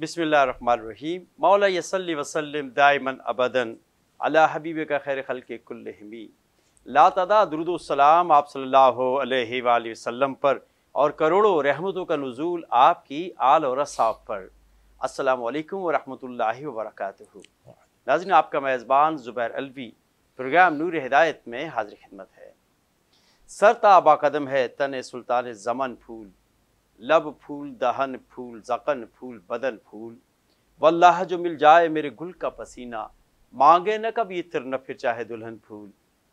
बसमीम मौला यसल्ली वसलम दायमन अबदन अला हबीब का खैर खल के हमी लातदा दरुदोसलाम आप सल्ला वसम पर और करोड़ों रहमतों का नज़ूल आपकी आल और असाब पर अस्सलाम वालेकुम वरक नाजिन आपका मेज़बान ज़ुबैर अलवी प्रोग्राम नूर हिदायत में हाजिर खिदमत है सर ताबा कदम है तन सुल्तान ज़मन फूल लब फूल दहन फूल जकन फूल बदन फूल वल्लाह जो मिल जाए मेरे गुल का पसीना मांगे न कब इतर न फिर चाहे दुल्हन फूल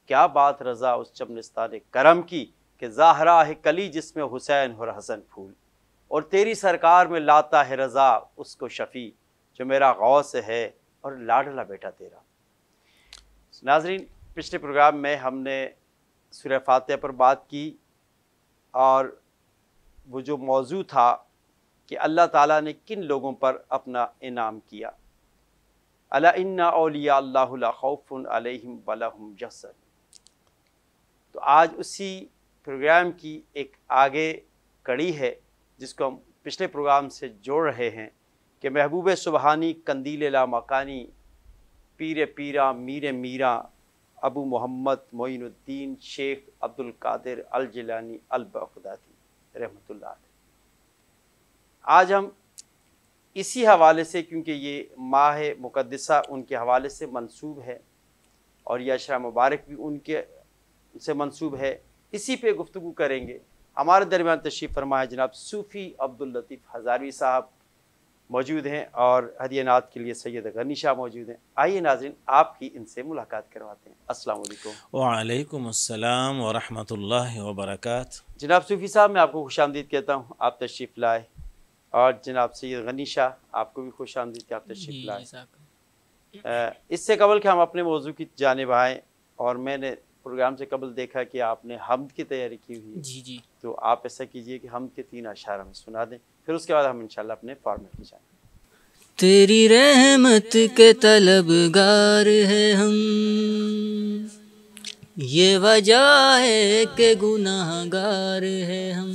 क्या बात रजा उस चमनिस्तान करम की कि जाहरा है कली जिसमें हुसैन और हसन फूल और तेरी सरकार में लाता है रजा उसको शफ़ी जो मेरा गौस है और लाडला बेटा तेरा नाजरीन पिछले प्रोग्राम में हमने सुर फातह पर बात की और वो जो मौजू था कि अल्लाह ताला ने किन लोगों पर अपना इनाम किया अला इन्ना अलिया खौफ़ुन अलैहिम वलहम जसन तो आज उसी प्रोग्राम की एक आगे कड़ी है जिसको हम पिछले प्रोग्राम से जोड़ रहे हैं कि महबूब सुबहानी कंदील ला मकानी पीर पीरा मीर मीरा अबू मोहम्मद मोइनुद्दीन शेख अब्दुल कादिर अलजिलानी अलबखदाती रहमत आज हम इसी हवाले से क्योंकि ये माह मुकदसा उनके हवाले से मंसूब है और यह अशरा मुबारक भी उनके से मंसूब है इसी पे गुफ्तु करेंगे हमारे दरमियान तशीफ़ फरमाए जनाब सूफ़ी अब्दुल लतीफ़ हज़ारवी साहब मौजूद हैं और हदियानात के लिए सैयद गनी शाह मौजूद हैं आइए नाजरन आपकी इनसे मुलाकात करवाते हैं अस्सलाम वालेकुम अस्सलाम व रहमतुल्लाहि व जनाब सूफ़ी साहब मैं आपको खुश आमदीद कहता हूँ आप तशरीफ़ लाए और जनाब सैयद गनी शाह आपको भी खुश आमदीद के आप तशरीफ़ लाए इससे कबल कि हम अपने मौजू की जानब आएँ और मैंने प्रोग्राम से कबल देखा कि आपने हमद की तैयारी की हुई जी जी तो आप ऐसा कीजिए कि हमद के तीन अशार हमें सुना दें फिर उसके बाद हम इंशाल्लाह अपने फॉर्मेट में जाएंगे तेरी रहमत के तलबगार है हम ये वजह है के गुनाहगार है हम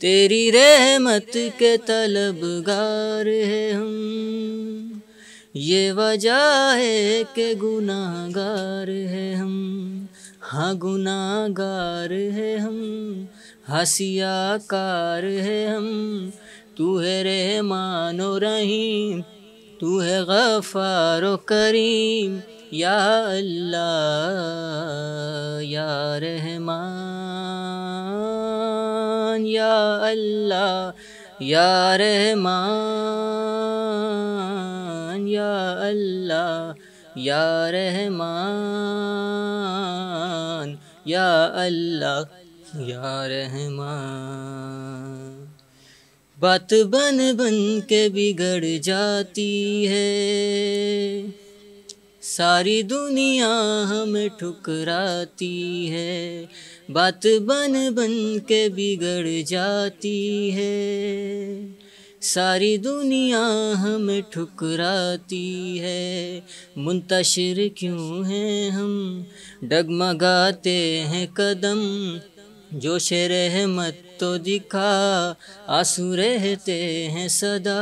तेरी रहमत के तलबगार है हम ये वजह है के गुनाहगार है हम हाँ गुनाहगार है हम हसिया कार है हम तू है रे मानो रहीम तू है गफ़ार करीम या अल्लाह या रहमान या अल्लाह या रहमान या अल्लाह या रहमान या अल्लाह यार बात बन बन के बिगड़ जाती है सारी दुनिया हमें ठुकराती है बात बन बन के बिगड़ जाती है सारी दुनिया हमें ठुकराती है मुंतशिर क्यों हैं हम डगमगाते हैं कदम जो शेर रहमत तो दिखा आंसू रहते हैं सदा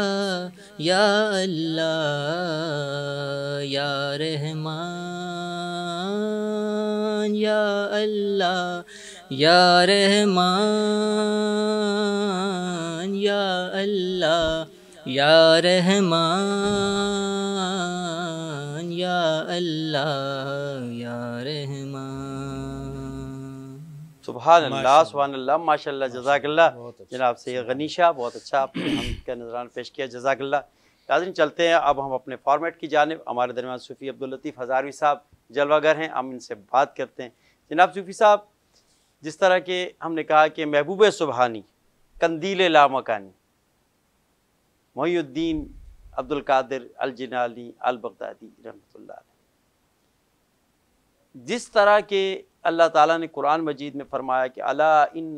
या अल्लाह या रहमान या अल्लाह या रहमान या अल्लाह या रहमान या अल्लाह या रहमान माशा जजाकल्ला अच्छा। जनाब से बहुत अच्छा आपने पेश किया जजाकल्ला चलते हैं अब हम अपने फॉर्मेट की जानब हमारे दरमियान सूफ़ी अब्दुल्लतीफ़ हज़ारवी साहब जलवागर हैं हम इनसे बात करते हैं जनाब सूफ़ी साहब जिस तरह के हमने कहा कि महबूब सुबहानी कंदील लामकानी मोहुद्दीन अब्दुल्कादिर अल अलबगदादी रहमत जिस तरह के अल्लाह ताला ने कुरान मजीद में फरमाया कि अला इन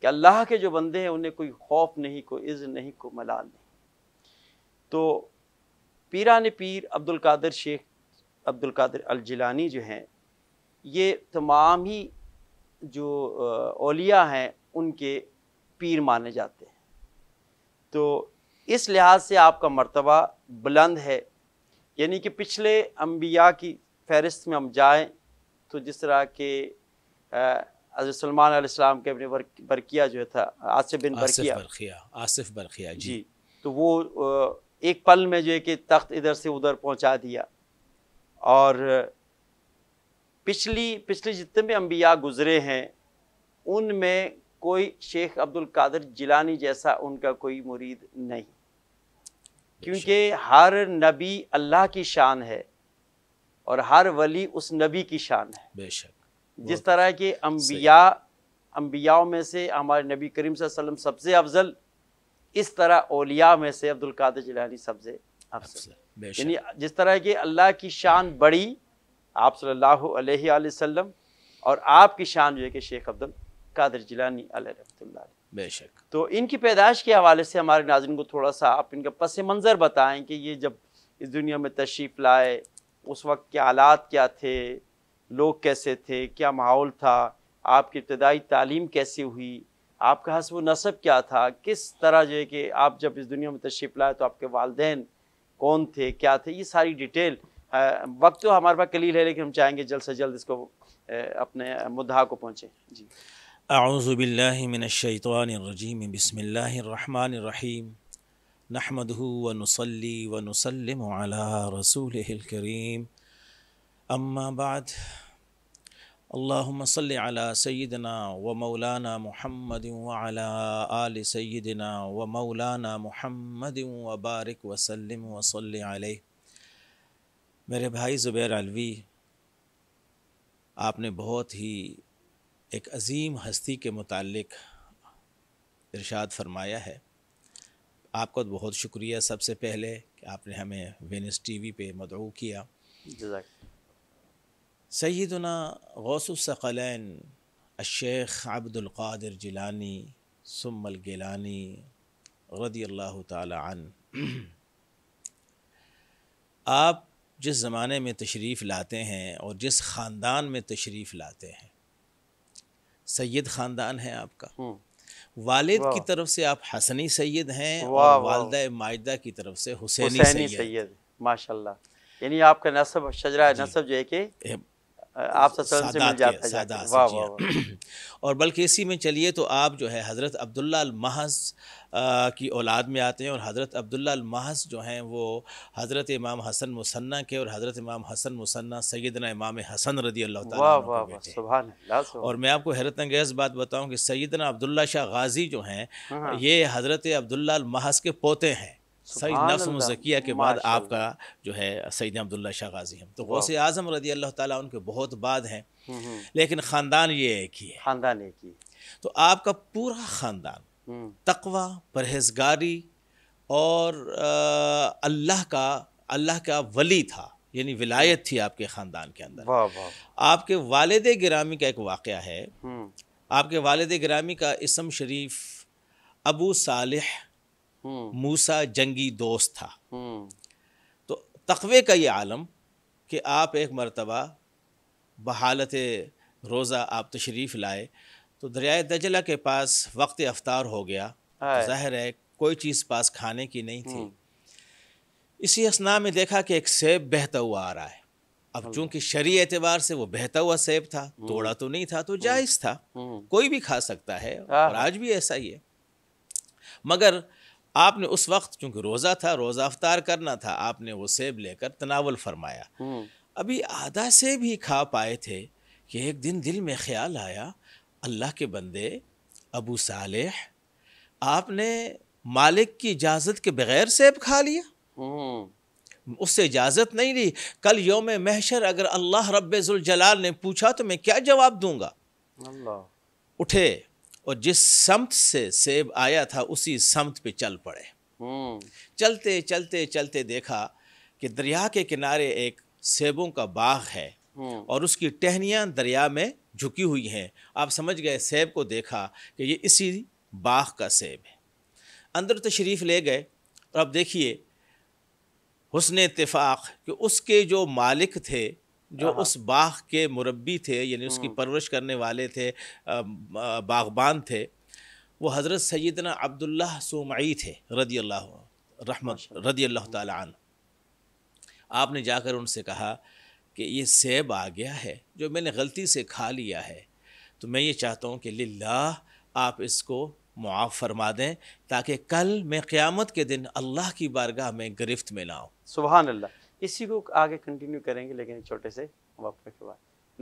कि अल्लाह के जो बंदे हैं उन्हें कोई खौफ नहीं कोई इज़ नहीं को मलाल नहीं तो पीरा ने पीर अब्दुल कादर शेख अब्दुल कादर जिलानी जो हैं ये तमाम ही जो ओलिया हैं उनके पीर माने जाते हैं तो इस लिहाज से आपका मर्तबा बुलंद है यानी कि पिछले अम्बिया की फहरिस्त में हम जाएँ तो जिस तरह के सलमान आसमाम के अपने बरकिया जो था आसिफ बिन बरकिया बरकिया आसिफ बरकिया जी।, जी तो वो एक पल में जो है कि तख्त इधर से उधर पहुंचा दिया और पिछली पिछले जितने भी अम्बिया गुज़रे हैं उनमें कोई शेख अब्दुल कादर जिलानी जैसा उनका कोई मुरीद नहीं क्योंकि अच्छा। हर नबी अल्लाह की शान है और हर वली उस नबी की शान है बेशक जिस तरह के अम्बिया अम्बियाओं में से हमारे नबी करीम वसल्लम सबसे अफजल इस तरह ओलिया में से अब्दुल कादिर जिलानी सबसे अफजल यानी जिस तरह के अल्लाह की शान बड़ी आप सल्लल्लाहु अलैहि वसल्लम और आपकी शान जो है कि शेख अब्दुल कादिर जिलानी रहमतुल्लाह बेशक तो इनकी पैदाइश के हवाले से हमारे नाजरन को थोड़ा सा आप इनका पस मंज़र बताएँ कि ये जब इस दुनिया में तशरीफ़ लाए उस वक्त के आलात क्या थे लोग कैसे थे क्या माहौल था आपकी इब्तदाई तालीम कैसे हुई आपका हसब नसब क्या था किस तरह जो है कि आप जब इस दुनिया में तशरीफ़ लाए तो आपके वालदेन कौन थे क्या थे ये सारी डिटेल वक्त तो हमारे पास कलील है लेकिन हम चाहेंगे जल्द से जल्द इसको अपने मुद्दा को पहुँचें जी आउज़बिल्लिमिनशैतवानरजीम बसमीम नहमदहू वनसली वनसलम रसूल करीम अम्माबाद अल्लामसल सैदना व मौलाना महमद आल सैदना व मौलाना महमद वबारक वसलम वसल मेरे भाई ज़ुबैर अलवी आपने बहुत ही एक अजीम हस्ती के मुतालिक इरशाद फरमाया है आपका तो बहुत शुक्रिया सबसे पहले कि आपने हमें वेनिस टीवी पे मदऊ किया सैदना गौसुलसकलैन अशेख अब्दुल्कर जिलानी सुमल गिलानी रदी अल्लाह तन आप जिस ज़माने में तशरीफ़ लाते हैं और जिस ख़ानदान में तशरीफ़ लाते हैं सैयद ख़ानदान है आपका हम्म। वालिद की तरफ से आप हसनी सैयद हैं और वालदा माजदा की तरफ से हुसैनी सैयद, माशाल्लाह यानी आपका नसब शजरा नसब जो है कि आप से मिल जाता है वाह वाह और बल्कि इसी में चलिए तो आप जो है हज़रत अब्दुल्ला महज की औलाद में आते हैं और हज़रत अब्दुल्ला महस जो हैं वो हज़रत इमाम हसन मुसन्ना के और हज़रत इमाम हसन मुसन्ना सैदना इमाम हसन रदी अल्लाह और मैं आपको हैरत अंगेज़ बात बताऊँ कि सैदना अब्दुल्ला शाह गाजी जो हैं हाँ। ये हज़रत अब्दुल्ला महस के पोते हैं सही नफ्स के बाद आपका जो है सईद अब्दुल्ला शाह गाजी हम तो गौस आजम रदी अल्लाह ताली उनके बहुत बाद हैं हम्म, हम्म। लेकिन ख़ानदान ये एक ही है ख़ानदान एक ही तो आपका पूरा ख़ानदान तकवा परहेजगारी और अल्लाह का अल्लाह का वली था यानी विलायत थी आपके ख़ानदान के अंदर वाह वाह आपके वालद ग्रामी का एक वाक़ है हम्म। आपके वालद ग्रामी का इसम शरीफ अबू साल हम्म। मूसा जंगी दोस्त था हम्म। तो तकवे का ये आलम कि आप एक मरतबा बहालत रोज़ा आप तशरीफ़ लाए तो दरियाए दजला के पास वक्त अवतार हो गया तो जाहिर है कोई चीज़ पास खाने की नहीं थी हम्म। इसी असना में देखा कि एक सेब बहता हुआ आ रहा है अब चूंकि शरी एतबार से वो बहता हुआ सेब था हम्म। तोड़ा तो नहीं था तो जायज़ हम्म। था कोई भी खा सकता है और आज भी ऐसा ही है मगर आपने उस वक्त चूंकि रोज़ा था रोज़ा अवतार करना था आपने वो सेब लेकर तनावल फरमाया अभी आधा सेब ही खा पाए थे कि एक दिन दिल में ख्याल आया अल्लाह के बंदे अबू सालेह आपने मालिक की इजाज़त के बग़ैर सेब खा लिया हम्म। उससे इजाज़त नहीं ली कल योम महशर अगर अल्लाह जलाल ने पूछा तो मैं क्या जवाब दूंगा अल्लाह उठे और जिस समत से सेब आया था उसी समत पे चल पड़े हम्म। चलते चलते चलते देखा कि दरिया के किनारे एक सेबों का बाग है हम्म। और उसकी टहनियाँ दरिया में झुकी हुई हैं आप समझ गए सेब को देखा कि ये इसी बाग का सेब है अंदर तशरीफ़ ले गए और अब देखिए हुसन इतफ़ाक़ कि उसके जो मालिक थे जो हाँ। उस बाग के मुरबी थे यानी उसकी हम्म। परवरिश करने वाले थे बागबान थे वो हज़रत सैदना अब्दुल्ला सोमई थे रदी अल्लाह रहमत रदी अल्लाह तन आपने जाकर उनसे कहा कि ये सेब आ गया है जो मैंने गलती से खा लिया है तो मैं ये चाहता हूँ कि ला आप इसको मुआफ़ फरमा दें ताकि कल मैं क़्यामत के दिन अल्लाह की बारगाह में गिरफ्त में ना सुबह अल्लाह इसी को आगे कंटिन्यू करेंगे लेकिन छोटे से वक्त के बाद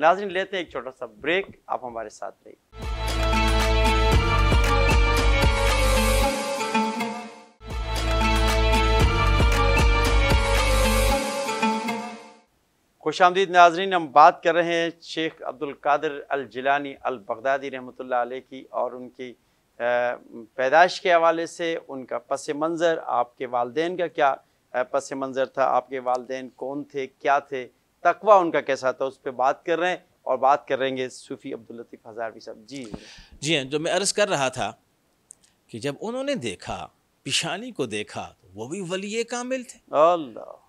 नाजिन लेते हैं एक छोटा सा ब्रेक आप हमारे साथ रहिए खुश आमदीद नाजरीन हम बात कर रहे हैं Sheikh Abdul Qadir al Jilani al Baghdadi रहमतुल्लाह अलैह की और उनकी पैदाइश के हवाले से उनका पस मंज़र आपके वालदेन का क्या पस मंज़र था आपके वालदेन कौन थे क्या थे तकवा उनका कैसा था उस पर बात कर रहे हैं और बात कर करेंगे सूफ़ी अब्दुल लतीफ़ हज़ारवी साहब जी जी हाँ जो मैं अर्ज़ कर रहा था कि जब उन्होंने देखा पिशानी को देखा तो वो भी वली कामिल थे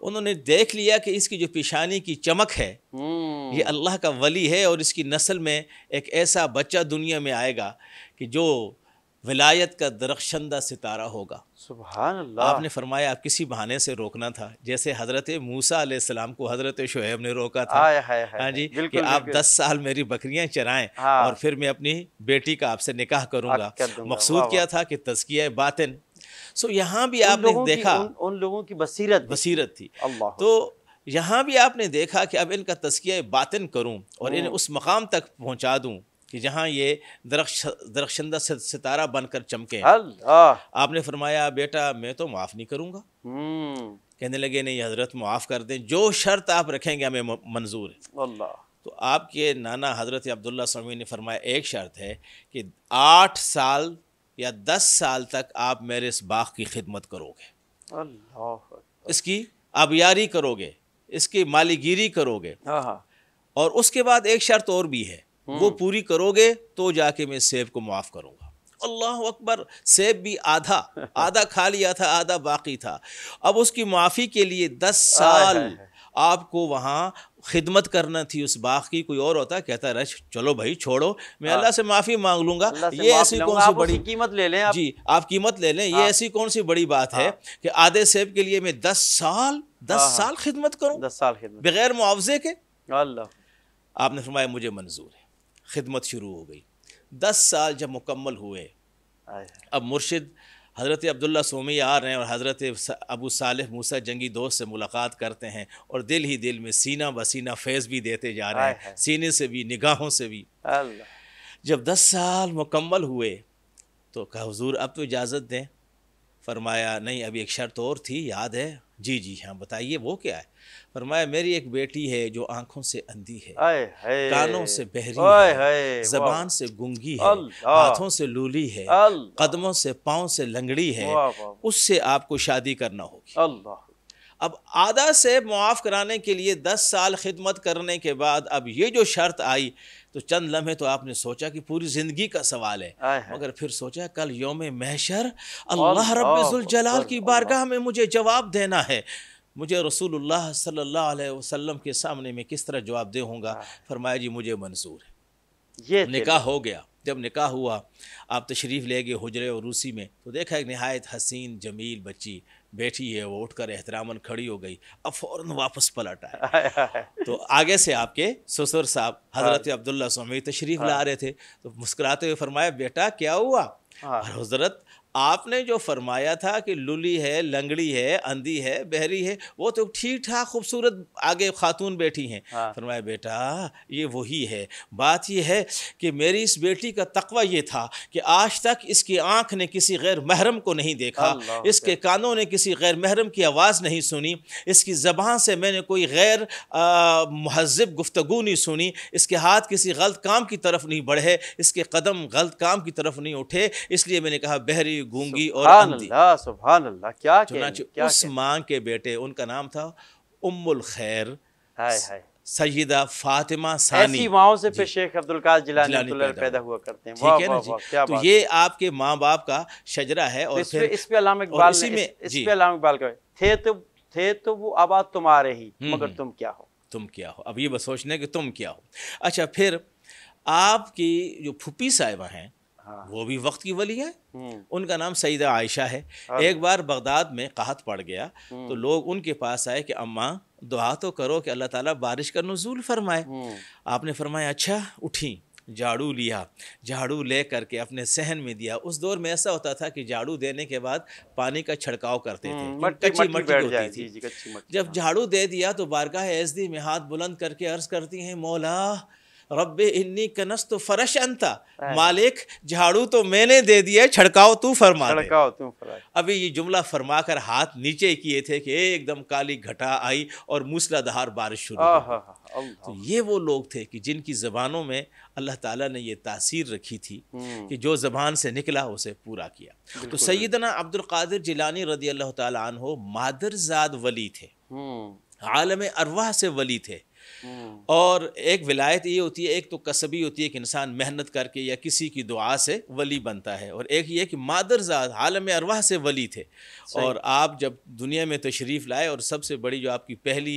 उन्होंने देख लिया कि इसकी जो पिशानी की चमक है हम्म। ये अल्लाह का वली है और इसकी नस्ल में एक ऐसा बच्चा दुनिया में आएगा कि जो विलायत का दरख्शंदा सितारा होगा सुबहानल्लाह आपने फरमाया आप किसी बहाने से रोकना था जैसे हज़रत मूसा सलाम को हज़रत शुहेब ने रोका था हाँ जी कि आप दस साल मेरी बकरियां चराएं हाँ। और फिर मैं अपनी बेटी का आपसे निकाह करूंगा मकसूद क्या था कि तस्किया बातिन सो यहाँ भी आपने देखा उन, उन लोगों की बसीरत बसीरत थी तो यहाँ भी आपने देखा कि अब इनका तस्किया बातिन करूँ और इन हम्म। उस मकाम तक पहुँचा दूँ कि जहाँ ये दरख्शंदा सितारा बनकर चमके आपने फरमाया बेटा मैं तो माफ़ नहीं करूँगा हम्म। कहने लगे नहीं हज़रत माफ़ कर दें जो शर्त आप रखेंगे हमें मंजूर है तो आपके नाना हज़रत अब्दुल्ला स्वामी ने फरमाया एक शर्त है कि आठ साल या दस साल तक आप मेरे इस बाग की खिदमत करोगे इसकी आबियारी करोगे इसकी मालीगिरी करोगे हाँ, हाँ। और उसके बाद एक शर्त और भी है हम्म। वो पूरी करोगे तो जाके मैं सेब को माफ़ करूँगा अल्लाह अकबर सेब भी आधा आधा खा लिया था आधा बाकी था अब उसकी माफ़ी के लिए दस साल आपको वहाँ खिदमत करना थी उस बाग की कोई और होता कहता रश चलो भाई छोड़ो मैं हाँ। अल्लाह से माफ़ी मांग लूंगा ये ऐसी कौन सी बड़ी कीमत ले लें जी आप कीमत ले लें ये हाँ। ऐसी कौन सी बड़ी बात है हाँ। कि आधे सेब के लिए मैं दस साल दस साल खिदमत करूँ दस साल खिदमत बगैर मुआवजे के अल्लाह आपने फरमाया मुझे मंजूर है खिदमत शुरू हो गई दस साल जब मुकम्मल हुए अब मुर्शिद हज़रत अब्दुल्ला सोमी आ रहे हैं और हज़रत अबू सालिह मूसा जंगी दोस्त से मुलाकात करते हैं और दिल ही दिल में सीना ब सीना फैज़ भी देते जा रहे हैं सीने से भी निगाहों से भी जब दस साल मुकम्मल हुए तो कहा हजूर अब तो इजाज़त दें फरमाया नहीं अभी एक शर्त और थी याद है जी जी हाँ बताइए वो क्या है फरमाया मेरी एक बेटी है जो आंखों से अंधी है कानों से बहरी है, है जबान से गुंगी है हाथों से लूली है कदमों से पाँव से लंगड़ी है उससे आपको शादी करना होगी अब आधा से मुआफ़ कराने के लिए दस साल खिदमत करने के बाद अब ये जो शर्त आई तो चंद लम्हे तो आपने सोचा कि पूरी ज़िंदगी का सवाल है मगर फिर सोचा कल योम महशर अल्लाह रबाल की बारगाह में मुझे जवाब देना है मुझे रसूलुल्लाह सल्लल्लाहु अलैहि वसल्लम के सामने में किस तरह जवाब दे होंगा हाँ। फरमाया जी मुझे मंसूर है ये निकाह हो गया जब निकाह हुआ आप तशरीफ़ ले गए हजरे और रूसी में तो देखा एक नहायत हसीन जमील बच्ची बैठी है वो उठकर एहतरामन खड़ी हो गई अब फ़ौरन वापस पलट आए तो आगे से आपके ससुर साहब हाँ। हज़रत अब्दुल्ला स्वामी तशरीफ ला हाँ। रहे थे तो मुस्कुराते हुए फरमाया बेटा क्या हुआ हाँ। और हज़रत आपने जो फरमाया था कि लुली है लंगड़ी है अंधी है बहरी है वो तो ठीक ठाक खूबसूरत आगे खातून बैठी हैं हाँ। फरमाया बेटा ये वही है बात यह है कि मेरी इस बेटी का तकवा ये था कि आज तक इसकी आँख ने किसी गैर महरम को नहीं देखा इसके कानों ने किसी गैर महरम की आवाज़ नहीं सुनी इसकी ज़बान से मैंने कोई गैर महजब गुफ्तु नहीं सुनी इसके हाथ किसी गलत काम की तरफ नहीं बढ़े इसके कदम गलत काम की तरफ नहीं उठे इसलिए मैंने कहा बहरी थी गूंगी और क्या चुनाचे उस माँ के बेटे उनका नाम था उम्मुल खैर हाय फातिमा सानी माओ से फिर शेख अब्दुल कादिर जिलानी, जिलानी पैदा, पैदा हुआ करते हैं ठीक है ना जी क्या तो ये आपके माँ बाप का शजरा है और फिर इस पे अलाम इकबाल में इस पे अलाम इकबाल का थे तो थे तो वो आबाद तुम्हारे ही हम्म, मगर हम्म। तुम क्या हो तुम क्या हो अब ये बस सोचने कि तुम क्या हो अच्छा फिर आपकी जो फूपी साहिबा हैं हाँ। वो भी वक्त की वली है हम्म। उनका नाम सईदा आयशा है हाँ। एक बार बगदाद में कहत पड़ गया हम्म। तो लोग उनके पास आए कि अम्मा दुआ तो करो कि अल्लाह ताला बारिश का नजूल फरमाए हम्म। आपने फरमाया अच्छा उठी झाड़ू लिया झाड़ू ले करके अपने सहन में दिया उस दौर में ऐसा होता था कि झाड़ू देने के बाद पानी का छिड़काव करते थे कच्ची मट्टी होती थी जी, जी, जब हाँ। झाड़ू दे दिया तो बारगाह एसदी में हाथ बुलंद करके अर्ज करती हैं मौला रब इन्नी कनस तो फरश अंता हाँ। मालिक झाड़ू तो मैंने दे दिया छड़काओ तू फरमा छड़काओ तू अभी ये जुमला फरमा कर हाथ नीचे किए थे कि एकदम काली घटा आई और मूसलाधार बारिश शुरू तो ये वो लोग थे कि जिनकी ज़बानों में अल्लाह ताला ने ये तासीर रखी थी हम्म। कि जो ज़बान से निकला उसे पूरा किया तो सैदना अब्दुल्कर जिलानी रदी अल्लाह हो मादरजाद वली थे हम्म। आलम अरवाह से वली थे हम्म। और एक विलायत ये होती है एक तो कसबी होती है कि इंसान मेहनत करके या किसी की दुआ से वली बनता है और एक ये कि हाल आलम अरवाह से वली थे और आप जब दुनिया में तशरीफ़ लाए और सबसे बड़ी जो आपकी पहली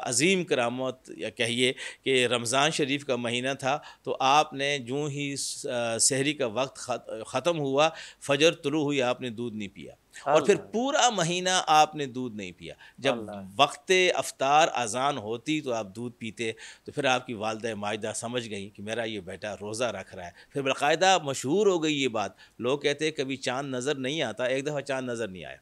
अजीम करामत या कहिए कि रमज़ान शरीफ का महीना था तो आपने जूँ ही शहरी का वक्त ख़त्म हुआ फजर तुलू हुई आपने दूध नहीं पिया और फिर पूरा महीना आपने दूध नहीं पिया जब वक्त अफ्तार अजान होती तो आप दूध पीते तो फिर आपकी वालदा माजदा समझ गई कि मेरा ये बेटा रोज़ा रख रहा है फिर बाकायदा मशहूर हो गई ये बात लोग कहते कभी चांद नज़र नहीं आता एक दफ़ा चांद नज़र नहीं आया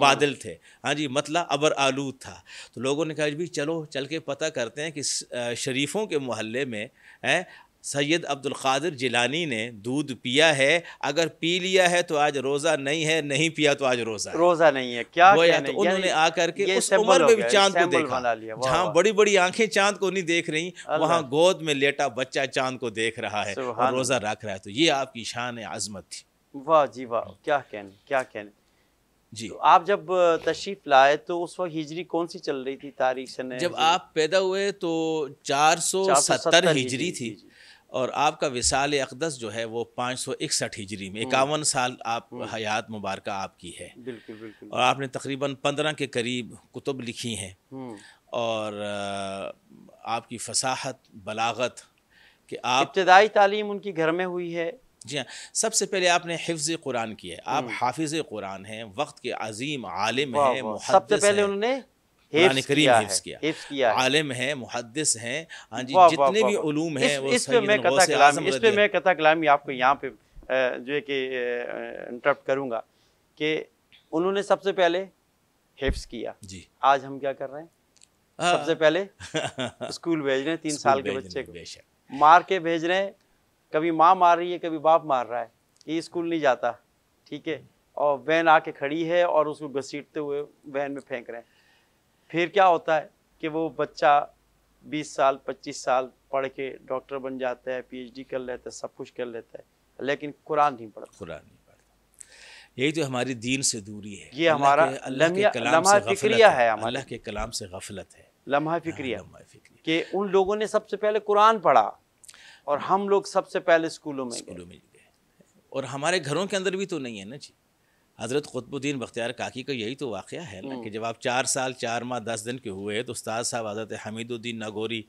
बादल थे हाँ जी मतला अबर आलूद था तो लोगों ने कहा भी चलो चल के पता करते हैं कि शरीफों के मोहल्ले में हैं सैयद अब्दुल कादिर जिलानी ने दूध पिया है अगर पी लिया है तो आज रोज़ा नहीं है नहीं पिया तो आज रोज़ा रोज़ा नहीं है क्या क्या नहीं? तो उन्होंने आकर के उस उम्र में भी चांद को देखा जहाँ बड़ी बड़ी आंखें चांद को नहीं देख रही वहाँ गोद में लेटा बच्चा चांद को देख रहा है और रोज़ा रख रहा है तो ये आपकी शान आज़मत थी वाह जी वाह क्या कहने क्या कहने जी तो आप जब तशरीफ लाए तो उस वक्त हिजरी कौन सी चल रही थी तारीख सन जब आप पैदा हुए तो 470 हिजरी थी और आपका विसाल अकदस जो है वो पाँच सौ इकसठ हिजरी में हम्म। इक्यावन साल आप हम्म। हयात मुबारक आपकी है बिल्कुल बिल्कुल और आपने तकरीबन पंद्रह के करीब कुतुब लिखी हैं हम्म। और आपकी फसाहत बलागत कि आप इब्तदाई तालीम उनकी घर में हुई है जी हाँ सबसे पहले आपने हिफ्ज़ कुरान हम्म। किया है आप हाफिज कुरान हैं वक्त के अजीम आलिम हैं सबसे पहले उन्होंने किया, आलिम है मुहदस हैं हाँ जी जितने भी उलूम हैं इस पे मैं कथा कलामी इस पे मैं कथा कलामी आपको यहाँ पे जो है कि इंटरप्ट करूँगा कि उन्होंने सबसे पहले हिफ्स किया जी आज हम क्या कर रहे हैं हाँ। सबसे पहले स्कूल भेज रहे हैं तीन साल के बच्चे को मार के भेज रहे हैं कभी माँ मार रही है कभी बाप मार रहा है ये स्कूल नहीं जाता ठीक है और वैन आके खड़ी है और उसको घसीटते हुए वैन में फेंक रहे हैं फिर क्या होता है कि वो बच्चा 20 साल 25 साल पढ़ के डॉक्टर बन जाता है पीएचडी कर लेता है सब कुछ कर लेता है लेकिन कुरान नहीं पढ़ता कुरान नहीं पढ़ता यही जो तो हमारी दीन से दूरी है ये हमारा लम्हा फिक्रिया है अल्लाह के कलाम से गफलत है लम्हा फिक्रिया हाँ, कि उन लोगों ने सबसे पहले कुरान पढ़ा और हम लोग सबसे पहले स्कूलों में स्कूलों में गए और हमारे घरों के अंदर भी तो नहीं है ना जी हज़रत ख़ुतबुद्दीन बख्तियार काकी का यही तो वाक़ है ना हम्म। कि जब आप चार साल चार माह दस दिन के हुए तो उस्ताद साहब हज़रत हमीदुद्दीन नगोरी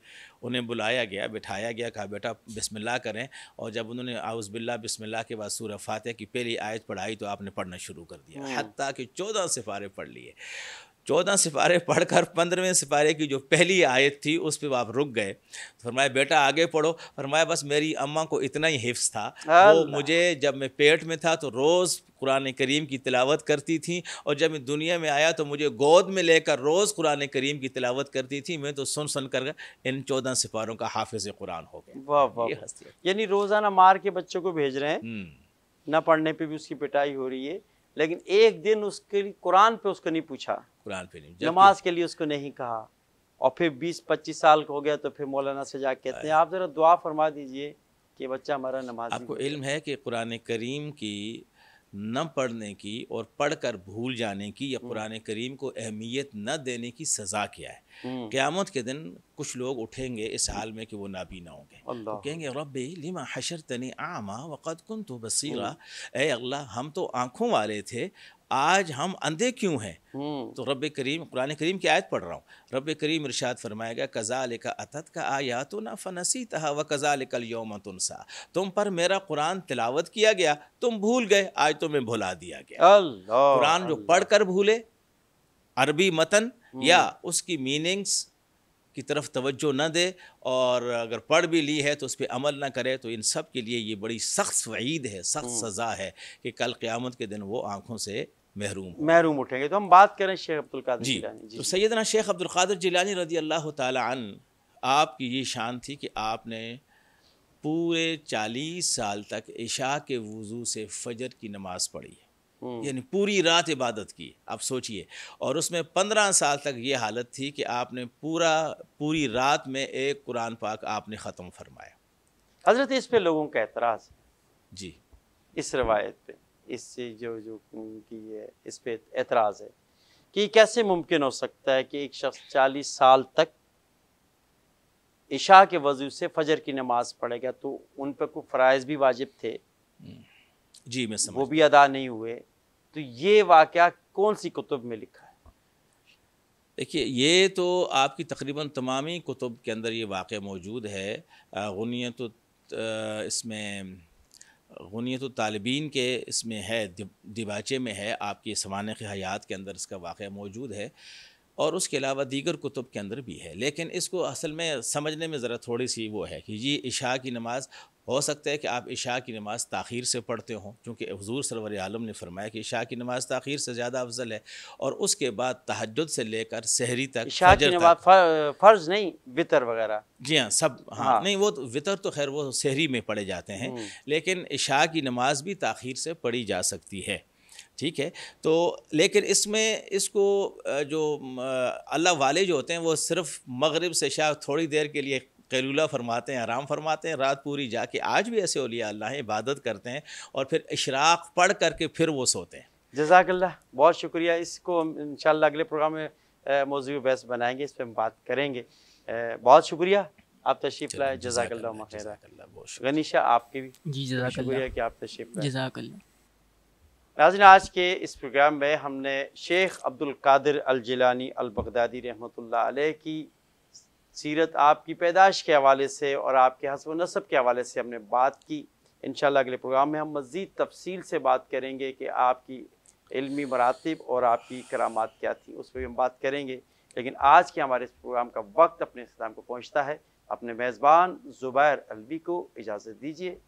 उन्हें बुलाया गया बिठाया गया कहा बेटा बिस्मिल्लाह करें और जब उन्होंने आउज़बिल्ला बिस्मिल्लाह के बाद सूर फ़ातह की पहली आयत पढ़ाई तो आपने पढ़ना शुरू कर दिया हम्म। हती कि चौदह सिफारे पढ़ लिए चौदह सिपारे पढ़कर पंद्रहवें सिपारे की जो पहली आयत थी उस पर आप रुक गए तो फरमाया बेटा आगे पढ़ो फरमाया बस मेरी अम्मा को इतना ही हिफ्स था वो मुझे जब मैं पेट में था तो रोज़ कुरान करीम की तिलावत करती थी और जब मैं दुनिया में आया तो मुझे गोद में लेकर रोज़ कुरान करीम की तिलावत करती थी मैं तो सुन सुन कर इन चौदह सिपारों का हाफिज कुरान हो गया वाह वाह यानी रोज़ाना मार के बच्चों को भेज रहे हैं हम्म। ना पढ़ने पे भी उसकी पिटाई हो रही है लेकिन एक दिन उसके कुरान पे उसको नहीं पूछा कुरान पे नहीं नमाज के लिए उसको नहीं कहा और फिर 20-25 साल को हो गया तो फिर मौलाना से जा कहते हैं हाँ। आप ज़रा दुआ फरमा दीजिए कि बच्चा हमारा नमाज आपको इल्म है कि कुरान करीम की न पढ़ने की और पढ़कर भूल जाने की या हम्म। कुरान करीम को अहमियत न देने की सज़ा क्या है हम्म। क़्यामत के दिन कुछ लोग उठेंगे इस हाल में कि वो नाबीना होंगे तो कहेंगे रब लिमा हशर तनी आमा वक़द कन तो बसीरा हम्म। अल्लाह हम तो आँखों वाले थे आज हम अंधे क्यों हैं हम्म। तो रब करीम कुरान करीम की आयत पढ़ रहा हूँ रब करीम इरशाद फरमाएगा कज़ा का अतत का आया तो ना फ़नसी तहा व कज़ा कल योम तुनसा तुम पर मेरा कुरान तिलावत किया गया तुम भूल गए आज तुम्हें भुला दिया गया कुरान जो पढ़ कर भूले अरबी मतन हम्म। या उसकी मीनिंग्स की तरफ तवज्जो न दे और अगर पढ़ भी ली है तो उस पर अमल ना करे तो इन सब के लिए ये बड़ी सख्त वईद है सख्त हम्म। सज़ा है कि कल क़्यामत के दिन वो आँखों से महरूम महरूम उठेंगे तो हम बात करें शेख अब्दुल कादिर जी, जी, तो सैदना शेख अब्दुल कादिर जिलानी रजी अल्लाह तन आपकी ये शान थी कि आपने पूरे चालीस साल तक इशा के वज़ू से फजर की नमाज़ पढ़ी है हम्म। यानी पूरी रात इबादत की आप सोचिए और उसमें पंद्रह साल तक ये हालत थी कि आपने पूरा पूरी रात में एक कुरान पाक आपने ख़त्म फरमाया हजरत इस पे लोगों का एतराज़ जी इस रवायत पे इससे जो जो की है इस पे एतराज़ है कि कैसे मुमकिन हो सकता है कि एक शख्स चालीस साल तक इशा के वजू से फजर की नमाज़ पढ़ेगा तो उन पर कुछ फ़रज़ भी वाजिब थे हम्म। जी मैं समझ वो भी अदा नहीं हुए तो ये वाक़ कौन सी कुतुब में लिखा है देखिए ये तो आपकी तकरीबन तमाम ही कुतुब के अंदर ये वाक़ मौजूद है गुनीत तो इसमें गुनीत तो तालबीन के इसमें है दिबाचे में है आपकी सवान हयात के अंदर इसका वाक़ मौजूद है और उसके अलावा दीगर कुतुब के अंदर भी है लेकिन इसको असल में समझने में ज़रा थोड़ी सी वो है कि ये इशा की नमाज़ हो सकता है कि आप इशा की नमाज़ तखीर से पढ़ते हों क्योंकि हजूर सरवर आलम ने फरमाया कि इशा की नमाज़ तखीर से ज़्यादा अफजल है और उसके बाद तहजद से लेकर शहरी तक फ़र्ज़ नहीं वितर वगैरह जी हाँ सब हाँ, हाँ नहीं वो तो वितर तो खैर वो शहरी में पढ़े जाते हैं हम्म। लेकिन इशा की नमाज भी तखीर से पढ़ी जा सकती है ठीक है तो लेकिन इसमें इसको जो अल्लाह वाले जो होते हैं वो सिर्फ मगरब से शाह थोड़ी देर के लिए कैलूला फरमाते हैं आराम फरमाते हैं रात पूरी जाके आज भी ऐसे ओलिया अल्लाह इबादत करते हैं और फिर इशराक पढ़ करके फिर वो सोते हैं जजाकल्ला बहुत शुक्रिया इसको हम इन अगले प्रोग्राम में मौजूद बहस बनाएंगे इस पर हम बात करेंगे बहुत शुक्रिया आप तशरीफ लाए जजाकल्ला गनीशा आपके भी जी शुक्रिया कि आप तशरीफ जजाकल्ला नाजिन आज के इस प्रोग्राम में हमने Sheikh Abdul Qadir al Baghdadi रहमतुल्लाह अलैह की सीरत आपकी पैदाश के हवाले से और आपके हसब नसब के हवाले से हमने बात की इन अगले प्रोग्राम में हम मज़ीद तफसील से बात करेंगे कि आपकी इलमी मरातब और आपकी कराम क्या थी उस पर भी हम बात करेंगे लेकिन आज के हमारे इस प्रोग्राम का वक्त अपने इस्लाम को पहुँचता है अपने मेज़बान ज़ुबैर अलवी को इजाज़त दीजिए